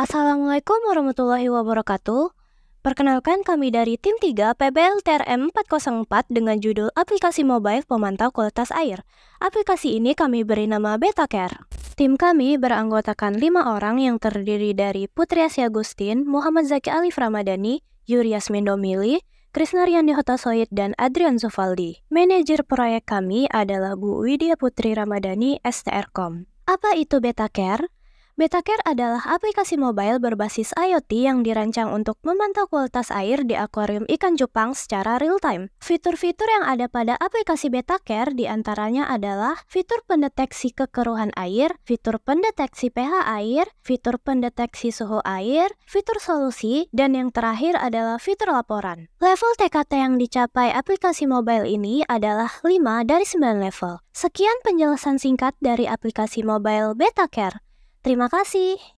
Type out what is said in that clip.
Assalamualaikum warahmatullahi wabarakatuh. Perkenalkan kami dari tim 3 TRM 404 dengan judul Aplikasi Mobile Pemantau Kualitas Air. Aplikasi ini kami beri nama BetaCare. Tim kami beranggotakan lima orang yang terdiri dari Putri Asia Agustin, Muhammad Zaki Alif Ramadhani, Yuri Yasmin Domili, Krisnariandi Hotasoid, dan Adrian Zufaldi. Manajer proyek kami adalah Bu Widya Putri Ramadhani, STRKOM. Apa itu BetaCare? Betacare adalah aplikasi mobile berbasis IoT yang dirancang untuk memantau kualitas air di akuarium ikan cupang secara real-time. Fitur-fitur yang ada pada aplikasi Betacare diantaranya adalah fitur pendeteksi kekeruhan air, fitur pendeteksi pH air, fitur pendeteksi suhu air, fitur solusi, dan yang terakhir adalah fitur laporan. Level TKT yang dicapai aplikasi mobile ini adalah 5 dari 9 level. Sekian penjelasan singkat dari aplikasi mobile Betacare. Terima kasih.